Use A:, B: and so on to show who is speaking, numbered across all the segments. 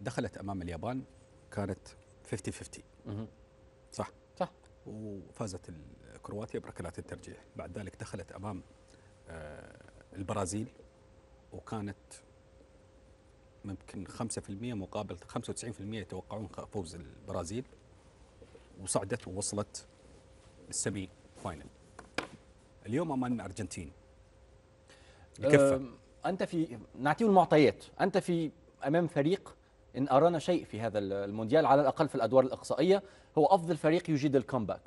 A: دخلت امام اليابان كانت 50 50 صح صح وفازت كرواتيا بركلات الترجيح بعد ذلك دخلت امام آه، البرازيل وكانت ممكن 5% مقابل 95% يتوقعون فوز البرازيل وصعدت ووصلت السيمي فاينل اليوم امام الارجنتين
B: الكفه أه انت في نعطيه المعطيات انت في امام فريق ان ارانا شيء في هذا المونديال على الاقل في الادوار الاقصائيه هو افضل فريق يجيد الكومباك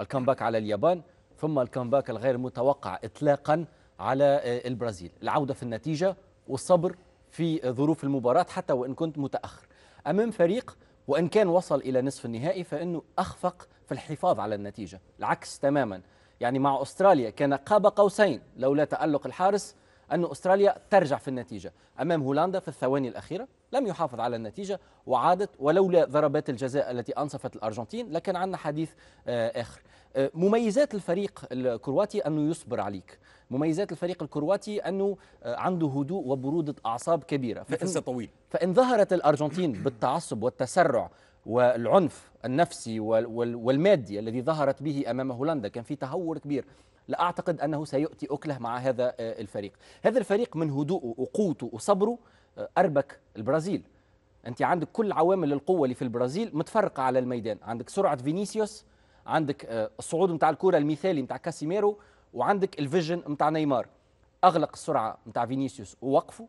B: الكومباك على اليابان ثم الكومباك الغير متوقع اطلاقا على آه، البرازيل العوده في النتيجه والصبر في ظروف المباراه حتى وان كنت متاخر امام فريق وان كان وصل الى نصف النهائي فانه اخفق في الحفاظ على النتيجه العكس تماما يعني مع استراليا كان قاب قوسين لولا تالق الحارس أن أستراليا ترجع في النتيجة أمام هولندا في الثواني الأخيرة لم يحافظ على النتيجة وعادت ولولا ضربات الجزاء التي أنصفت الأرجنتين لكان عندنا حديث آه، آخر آه، مميزات الفريق الكرواتي أنه يصبر عليك مميزات الفريق الكرواتي أنه آه، عنده هدوء وبرودة أعصاب كبيرة فإن, طويل فإن ظهرت الأرجنتين بالتعصب والتسرع والعنف النفسي والمادي الذي ظهرت به امام هولندا كان في تهور كبير لا اعتقد انه سيؤتي اكله مع هذا آه، الفريق هذا الفريق من هدوءه وقوته وصبره آه، اربك البرازيل انت عندك كل عوامل القوه اللي في البرازيل متفرقه على الميدان عندك سرعه فينيسيوس عندك آه، الصعود نتاع الكره المثالي نتاع كاسيميرو وعندك الفيجن نتاع نيمار اغلق السرعه نتاع فينيسيوس ووقفه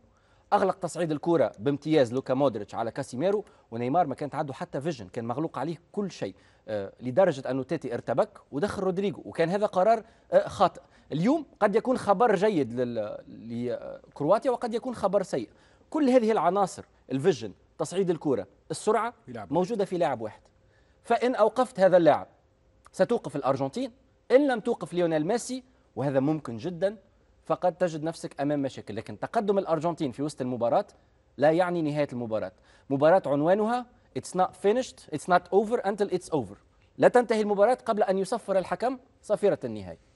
B: اغلق تصعيد الكوره بامتياز لوكا مودريتش على كاسيميرو ونيمار ما كانت عنده حتى فيجن كان مغلوق عليه كل شيء آه، لدرجه انه تاتي ارتبك ودخل رودريجو وكان هذا قرار آه، خاطئ اليوم قد يكون خبر جيد لكرواتيا وقد يكون خبر سيء كل هذه العناصر الفيجن تصعيد الكره السرعه في موجوده في لاعب واحد فان اوقفت هذا اللاعب ستوقف الارجنتين ان لم توقف ليونيل ميسي وهذا ممكن جدا فقد تجد نفسك امام مشاكل لكن تقدم الارجنتين في وسط المباراه لا يعني نهايه المباراه مباراه عنوانها اتس نوت فينيشد اتس نوت اوفر انتل اتس اوفر لا تنتهي المباراه قبل ان يصفر الحكم صفيره النهايه